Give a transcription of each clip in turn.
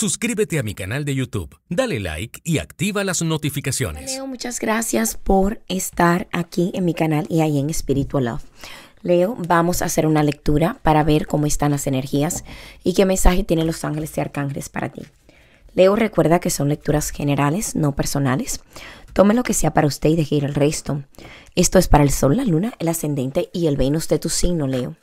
suscríbete a mi canal de YouTube, dale like y activa las notificaciones. Leo, muchas gracias por estar aquí en mi canal y ahí en Spiritual Love. Leo, vamos a hacer una lectura para ver cómo están las energías y qué mensaje tienen los ángeles y arcángeles para ti. Leo, recuerda que son lecturas generales, no personales. Tome lo que sea para usted y deje ir el resto. Esto es para el Sol, la Luna, el Ascendente y el Venus de tu signo, Leo.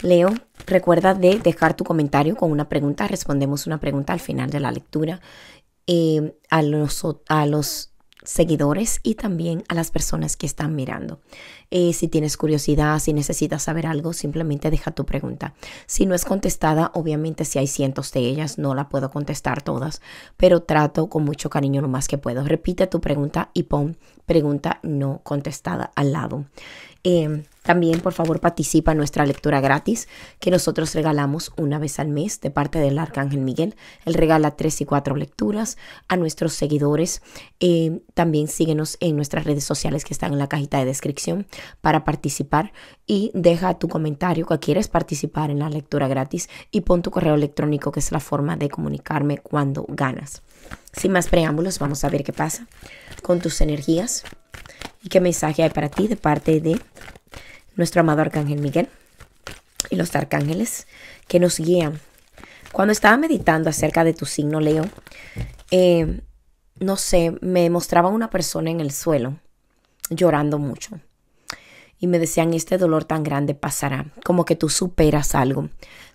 Leo, Recuerda de dejar tu comentario con una pregunta. Respondemos una pregunta al final de la lectura eh, a, los, a los seguidores y también a las personas que están mirando. Eh, si tienes curiosidad, si necesitas saber algo, simplemente deja tu pregunta. Si no es contestada, obviamente si hay cientos de ellas, no la puedo contestar todas, pero trato con mucho cariño lo más que puedo. Repite tu pregunta y pon pregunta no contestada al lado. Em, también, por favor, participa en nuestra lectura gratis que nosotros regalamos una vez al mes de parte del Arcángel Miguel. Él regala tres y cuatro lecturas a nuestros seguidores. Eh, también síguenos en nuestras redes sociales que están en la cajita de descripción para participar y deja tu comentario que quieres participar en la lectura gratis y pon tu correo electrónico que es la forma de comunicarme cuando ganas. Sin más preámbulos, vamos a ver qué pasa con tus energías y qué mensaje hay para ti de parte de nuestro amado Arcángel Miguel y los arcángeles que nos guían. Cuando estaba meditando acerca de tu signo, Leo, eh, no sé, me mostraba una persona en el suelo llorando mucho. Y me decían, este dolor tan grande pasará, como que tú superas algo,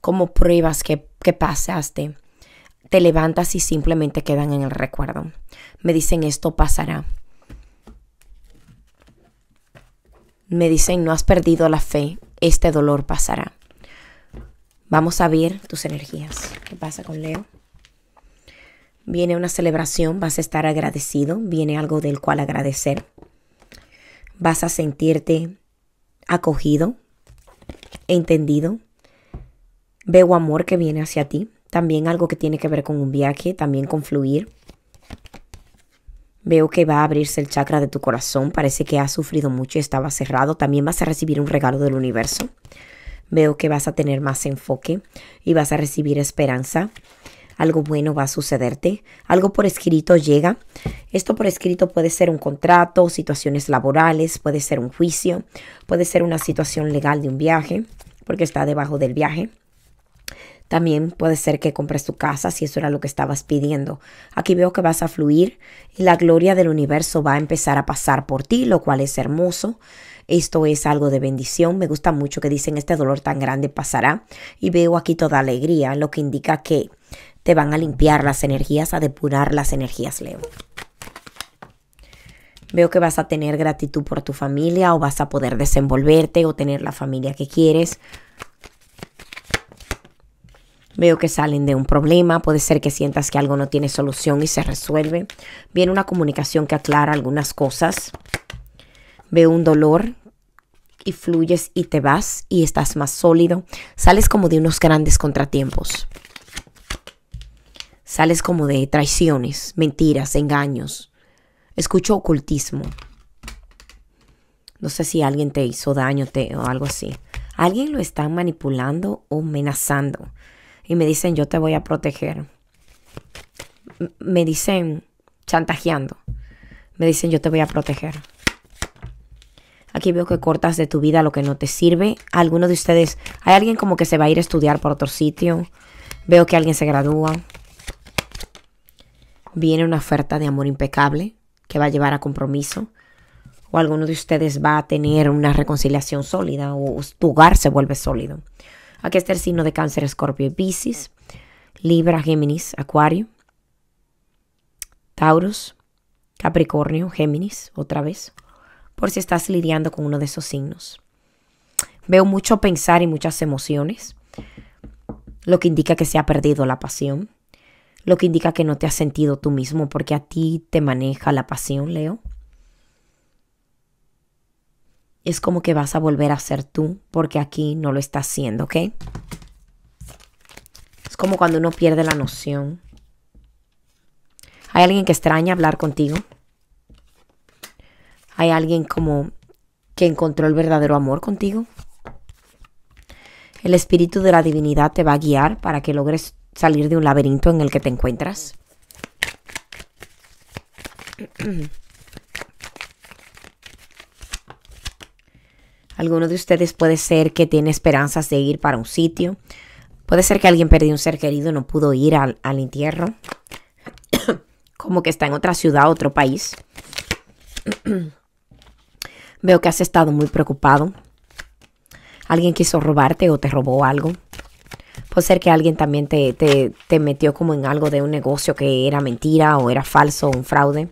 como pruebas que, que pasaste, te levantas y simplemente quedan en el recuerdo. Me dicen, esto pasará me dicen, no has perdido la fe, este dolor pasará. Vamos a ver tus energías. ¿Qué pasa con Leo? Viene una celebración, vas a estar agradecido, viene algo del cual agradecer. Vas a sentirte acogido, entendido. Veo amor que viene hacia ti, también algo que tiene que ver con un viaje, también con fluir. Veo que va a abrirse el chakra de tu corazón. Parece que has sufrido mucho y estaba cerrado. También vas a recibir un regalo del universo. Veo que vas a tener más enfoque y vas a recibir esperanza. Algo bueno va a sucederte. Algo por escrito llega. Esto por escrito puede ser un contrato, situaciones laborales, puede ser un juicio, puede ser una situación legal de un viaje, porque está debajo del viaje. También puede ser que compres tu casa si eso era lo que estabas pidiendo. Aquí veo que vas a fluir y la gloria del universo va a empezar a pasar por ti, lo cual es hermoso. Esto es algo de bendición. Me gusta mucho que dicen este dolor tan grande pasará. Y veo aquí toda alegría, lo que indica que te van a limpiar las energías, a depurar las energías, Leo. Veo que vas a tener gratitud por tu familia o vas a poder desenvolverte o tener la familia que quieres. Veo que salen de un problema, puede ser que sientas que algo no tiene solución y se resuelve. Viene una comunicación que aclara algunas cosas. Veo un dolor y fluyes y te vas y estás más sólido. Sales como de unos grandes contratiempos. Sales como de traiciones, mentiras, engaños. Escucho ocultismo. No sé si alguien te hizo daño o algo así. Alguien lo está manipulando o amenazando y me dicen yo te voy a proteger. Me dicen chantajeando. Me dicen yo te voy a proteger. Aquí veo que cortas de tu vida lo que no te sirve. Algunos de ustedes, hay alguien como que se va a ir a estudiar por otro sitio. Veo que alguien se gradúa. Viene una oferta de amor impecable que va a llevar a compromiso. O alguno de ustedes va a tener una reconciliación sólida o tu hogar se vuelve sólido. Aquí está el signo de cáncer, escorpio y Libra, Géminis, Acuario. Taurus, Capricornio, Géminis, otra vez. Por si estás lidiando con uno de esos signos. Veo mucho pensar y muchas emociones. Lo que indica que se ha perdido la pasión. Lo que indica que no te has sentido tú mismo porque a ti te maneja la pasión, Leo es como que vas a volver a ser tú porque aquí no lo estás haciendo, ¿ok? Es como cuando uno pierde la noción. Hay alguien que extraña hablar contigo. Hay alguien como que encontró el verdadero amor contigo. El espíritu de la divinidad te va a guiar para que logres salir de un laberinto en el que te encuentras. Alguno de ustedes puede ser que tiene esperanzas de ir para un sitio. Puede ser que alguien perdió un ser querido y no pudo ir al, entierro. Como que está en otra ciudad, otro país. Veo que has estado muy preocupado. Alguien quiso robarte o te robó algo. Puede ser que alguien también te, te, te metió como en algo de un negocio que era mentira o era falso, un fraude.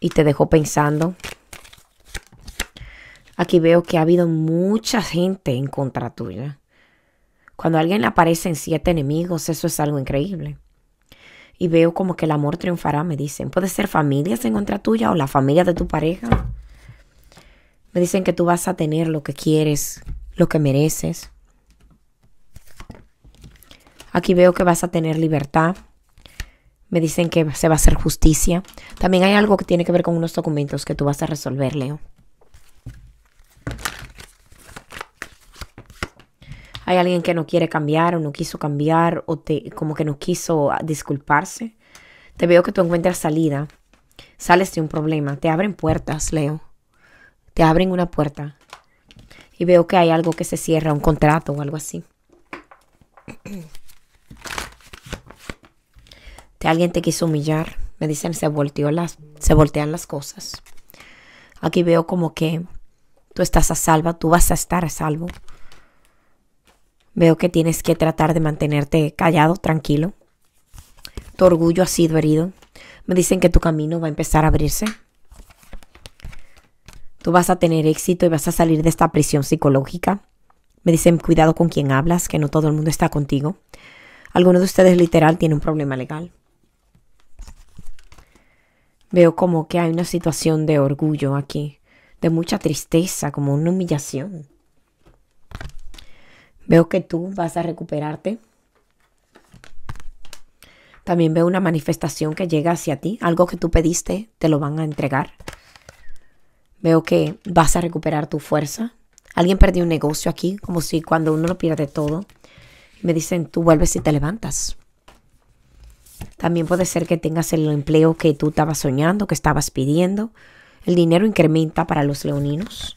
Y te dejó pensando. Aquí veo que ha habido mucha gente en contra tuya. Cuando alguien le en siete enemigos, eso es algo increíble. Y veo como que el amor triunfará, me dicen. Puede ser familias en contra tuya o la familia de tu pareja. Me dicen que tú vas a tener lo que quieres, lo que mereces. Aquí veo que vas a tener libertad. Me dicen que se va a hacer justicia. También hay algo que tiene que ver con unos documentos que tú vas a resolver, Leo. hay alguien que no quiere cambiar o no quiso cambiar o te, como que no quiso ah, disculparse, te veo que tú encuentras salida, sales de un problema, te abren puertas, Leo, te abren una puerta y veo que hay algo que se cierra, un contrato o algo así. Te, alguien te quiso humillar, me dicen se, las, se voltean las cosas. Aquí veo como que tú estás a salvo, tú vas a estar a salvo. Veo que tienes que tratar de mantenerte callado, tranquilo. Tu orgullo ha sido herido. Me dicen que tu camino va a empezar a abrirse. Tú vas a tener éxito y vas a salir de esta prisión psicológica. Me dicen cuidado con quien hablas, que no todo el mundo está contigo. Alguno de ustedes literal tiene un problema legal. Veo como que hay una situación de orgullo aquí, de mucha tristeza, como una humillación. Veo que tú vas a recuperarte. También veo una manifestación que llega hacia ti. Algo que tú pediste, te lo van a entregar. Veo que vas a recuperar tu fuerza. Alguien perdió un negocio aquí, como si cuando uno lo pierde todo. Me dicen, tú vuelves y te levantas. También puede ser que tengas el empleo que tú estabas soñando, que estabas pidiendo. El dinero incrementa para los leoninos.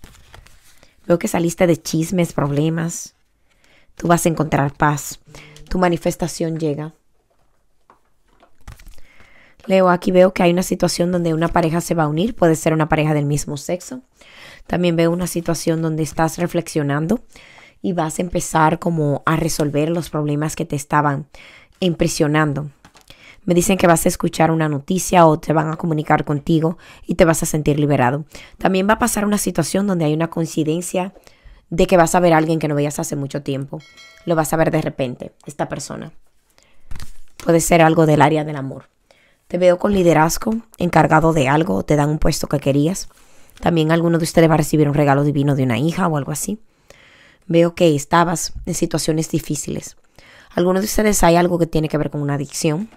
Veo que saliste de chismes, problemas. Tú vas a encontrar paz. Tu manifestación llega. Leo, aquí veo que hay una situación donde una pareja se va a unir, puede ser una pareja del mismo sexo. También veo una situación donde estás reflexionando y vas a empezar como a resolver los problemas que te estaban impresionando. Me dicen que vas a escuchar una noticia o te van a comunicar contigo y te vas a sentir liberado. También va a pasar una situación donde hay una coincidencia de que vas a ver a alguien que no veías hace mucho tiempo. Lo vas a ver de repente, esta persona. Puede ser algo del área del amor. Te veo con liderazgo, encargado de algo, te dan un puesto que querías. También alguno de ustedes va a recibir un regalo divino de una hija o algo así. Veo que estabas en situaciones difíciles. Algunos de ustedes hay algo que tiene que ver con una adicción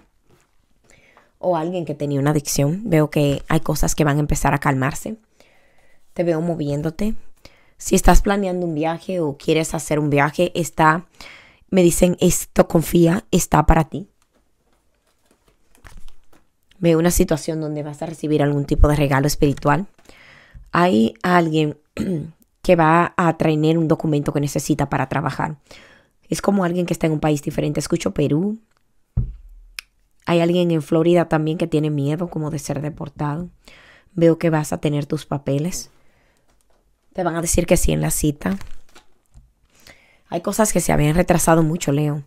o alguien que tenía una adicción. Veo que hay cosas que van a empezar a calmarse. Te veo moviéndote, si estás planeando un viaje o quieres hacer un viaje, está, me dicen, esto confía, está para ti. Veo una situación donde vas a recibir algún tipo de regalo espiritual. Hay alguien que va a traer un documento que necesita para trabajar. Es como alguien que está en un país diferente. Escucho Perú. Hay alguien en Florida también que tiene miedo como de ser deportado. Veo que vas a tener tus papeles. Te van a decir que sí en la cita. Hay cosas que se habían retrasado mucho, Leo.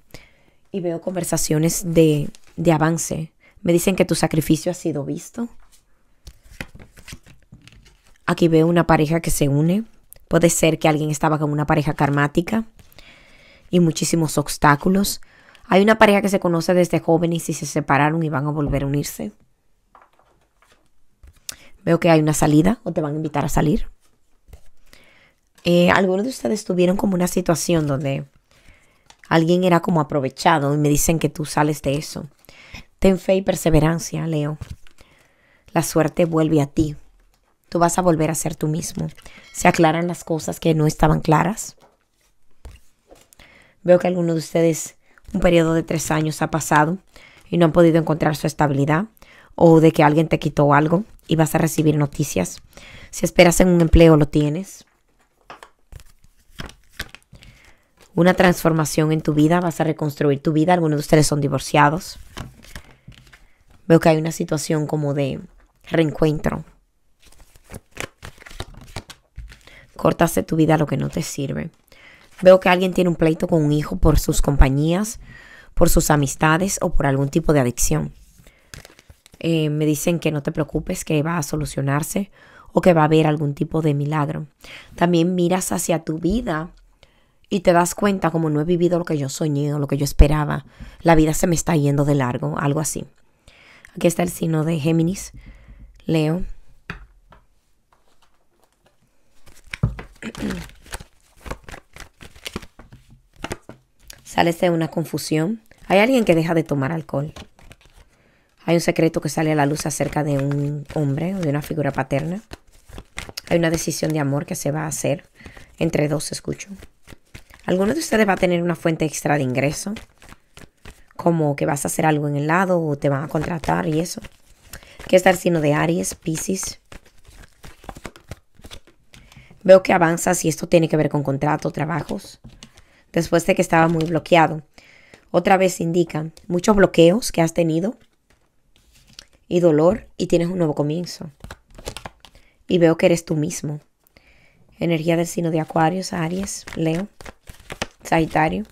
Y veo conversaciones de, avance. Me dicen que tu sacrificio ha sido visto. Aquí veo una pareja que se une. Puede ser que alguien estaba con una pareja karmática y muchísimos obstáculos. Hay una pareja que se conoce desde joven y si se separaron y van a volver a unirse. Veo que hay una salida o te van a invitar a salir. Eh, algunos de ustedes tuvieron como una situación donde alguien era como aprovechado y me dicen que tú sales de eso. Ten fe y perseverancia, Leo. La suerte vuelve a ti. Tú vas a volver a ser tú mismo. Se aclaran las cosas que no estaban claras. Veo que algunos de ustedes un periodo de tres años ha pasado y no han podido encontrar su estabilidad o de que alguien te quitó algo y vas a recibir noticias. Si esperas en un empleo, lo tienes. una transformación en tu vida, vas a reconstruir tu vida. Algunos de ustedes son divorciados. Veo que hay una situación como de reencuentro. Cortaste tu vida lo que no te sirve. Veo que alguien tiene un pleito con un hijo por sus compañías, por sus amistades o por algún tipo de adicción. Eh, me dicen que no te preocupes, que va a solucionarse o que va a haber algún tipo de milagro. También miras hacia tu vida y te das cuenta como no he vivido lo que yo soñé o lo que yo esperaba, la vida se me está yendo de largo, algo así. Aquí está el signo de Géminis, Leo. Sales de una confusión. Hay alguien que deja de tomar alcohol. Hay un secreto que sale a la luz acerca de un hombre o de una figura paterna. Hay una decisión de amor que se va a hacer entre dos, escucho. ¿Alguno de ustedes va a tener una fuente extra de ingreso? Como que vas a hacer algo en el lado o te van a contratar y eso. ¿Qué está el signo de Aries, Pisces? Veo que avanzas y esto tiene que ver con contrato, trabajos. Después de que estaba muy bloqueado. Otra vez indica muchos bloqueos que has tenido y dolor y tienes un nuevo comienzo. Y veo que eres tú mismo. Energía del signo de Acuarios, Aries, Leo. Sagitario.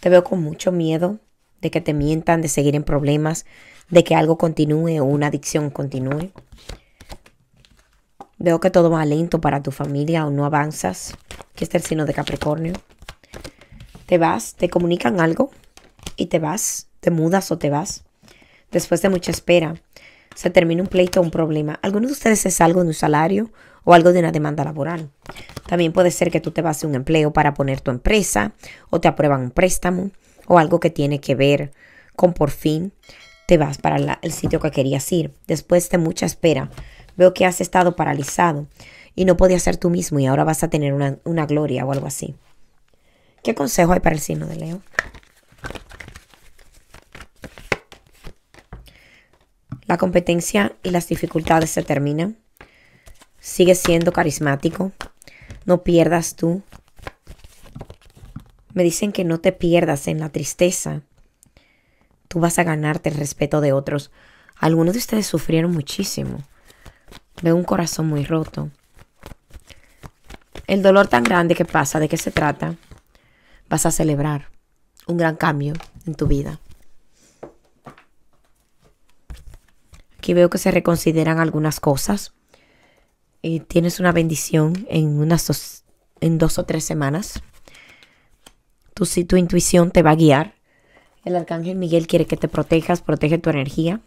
Te veo con mucho miedo de que te mientan, de seguir en problemas, de que algo continúe o una adicción continúe. Veo que todo va lento para tu familia o no avanzas, que está es el signo de Capricornio. Te vas, te comunican algo y te vas, te mudas o te vas. Después de mucha espera, se termina un pleito o un problema. Algunos de ustedes es algo de un salario o algo de una demanda laboral. También puede ser que tú te vas a un empleo para poner tu empresa o te aprueban un préstamo o algo que tiene que ver con por fin te vas para el sitio que querías ir. Después de mucha espera, veo que has estado paralizado y no podías ser tú mismo y ahora vas a tener una, una gloria o algo así. ¿Qué consejo hay para el signo de Leo? La competencia y las dificultades se terminan. Sigue siendo carismático. No pierdas tú. Me dicen que no te pierdas en la tristeza. Tú vas a ganarte el respeto de otros. Algunos de ustedes sufrieron muchísimo. Veo un corazón muy roto. El dolor tan grande que pasa, ¿de qué se trata? Vas a celebrar un gran cambio en tu vida. Aquí veo que se reconsideran algunas cosas y tienes una bendición en, unas dos, en dos o tres semanas. tu intuición te va a guiar. El arcángel Miguel quiere que te protejas, protege tu energía.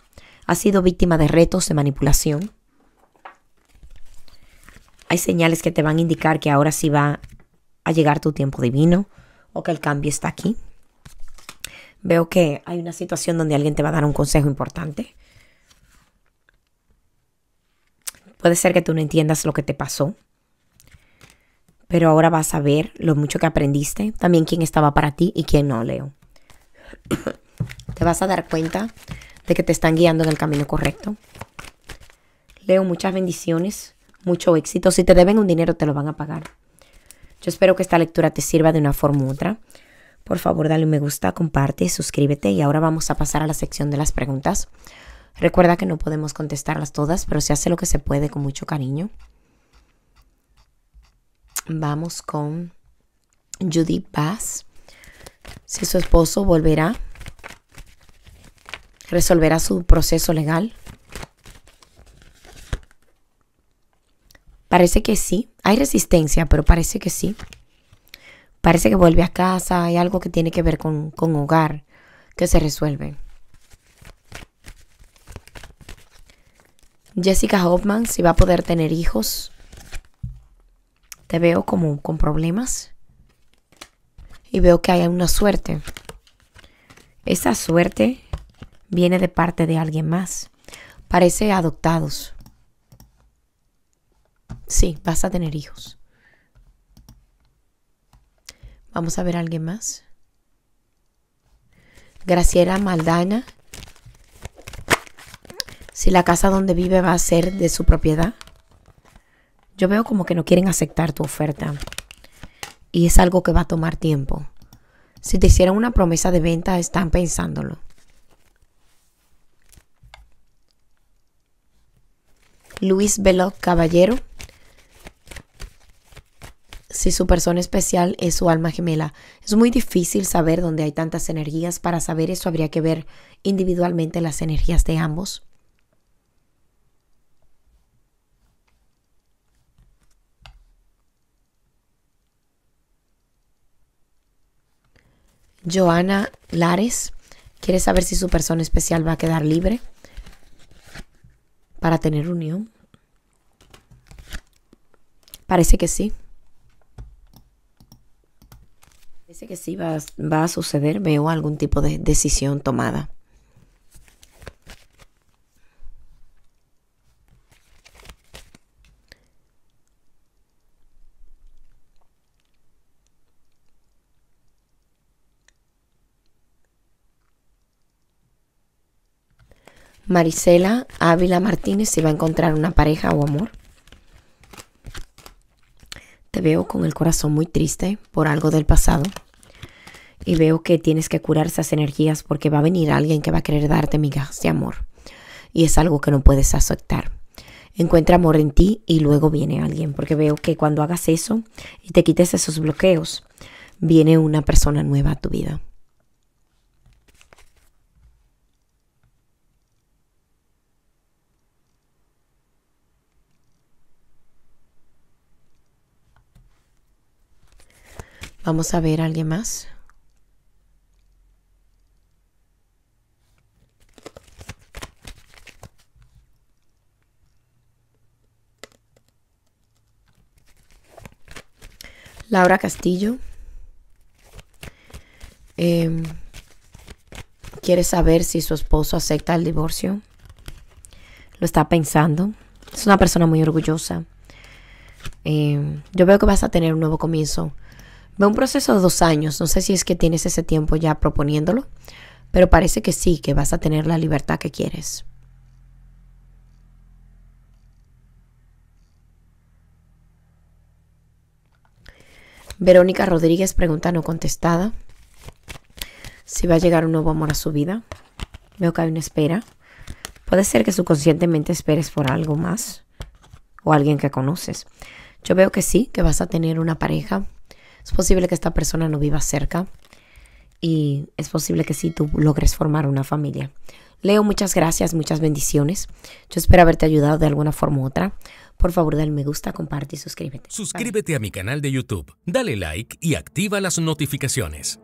Has sido víctima de retos, de manipulación. Hay señales que te van a indicar que ahora sí va a llegar tu tiempo divino o que el cambio está aquí. Veo que hay una situación donde alguien te va a dar un consejo importante Puede ser que tú no entiendas lo que te pasó, pero ahora vas a ver lo mucho que aprendiste, también quién estaba para ti y quién no, Leo. te vas a dar cuenta de que te están guiando en el camino correcto. Leo, muchas bendiciones, mucho éxito. Si te deben un dinero, te lo van a pagar. Yo espero que esta lectura te sirva de una forma u otra. Por favor, dale un me gusta, comparte, suscríbete y ahora vamos a pasar a la sección de las preguntas. Recuerda que no podemos contestarlas todas, pero se hace lo que se puede con mucho cariño. Vamos con Judy Bass. Si su esposo volverá, resolverá su proceso legal. Parece que sí. Hay resistencia, pero parece que sí. Parece que vuelve a casa. Hay algo que tiene que ver con, con hogar que se resuelve. Jessica Hoffman, si va a poder tener hijos. Te veo como con problemas. Y veo que hay una suerte. Esa suerte viene de parte de alguien más. Parece adoptados. Sí, vas a tener hijos. Vamos a ver a alguien más. Graciela Maldana si la casa donde vive va a ser de su propiedad. Yo veo como que no quieren aceptar tu oferta. Y es algo que va a tomar tiempo. Si te hicieron una promesa de venta, están pensándolo. Luis Veloc Caballero. Si su persona especial es su alma gemela. Es muy difícil saber dónde hay tantas energías. Para saber eso habría que ver individualmente las energías de ambos. Joana Lares quiere saber si su persona especial va a quedar libre para tener unión. Parece que sí. Parece que sí va, va a suceder. Veo algún tipo de decisión tomada. Marisela Ávila Martínez si va a encontrar una pareja o amor. Te veo con el corazón muy triste por algo del pasado y veo que tienes que curar esas energías porque va a venir alguien que va a querer darte migajas de amor y es algo que no puedes aceptar. Encuentra amor en ti y luego viene alguien porque veo que cuando hagas eso y te quites esos bloqueos, viene una persona nueva a tu vida. Vamos a ver a alguien más. Laura Castillo. Em, quiere saber si su esposo acepta el divorcio. Lo está pensando. Es una persona muy orgullosa. Em, yo veo que vas a tener un nuevo comienzo Ve un proceso de dos años, no sé si es que tienes ese tiempo ya proponiéndolo, pero parece que sí, que vas a tener la libertad que quieres. Verónica Rodríguez pregunta no contestada. Si va a llegar un nuevo amor a su vida. Veo que hay una espera. Puede ser que subconscientemente esperes por algo más o alguien que conoces. Yo veo que sí, que vas a tener una pareja es posible que esta persona no viva cerca y es posible que sí tú logres formar una familia. Leo, muchas gracias, muchas bendiciones. Yo espero haberte ayudado de alguna forma u otra. Por favor, dale me gusta, comparte y suscríbete. Suscríbete a mi canal de YouTube, dale like y activa las notificaciones.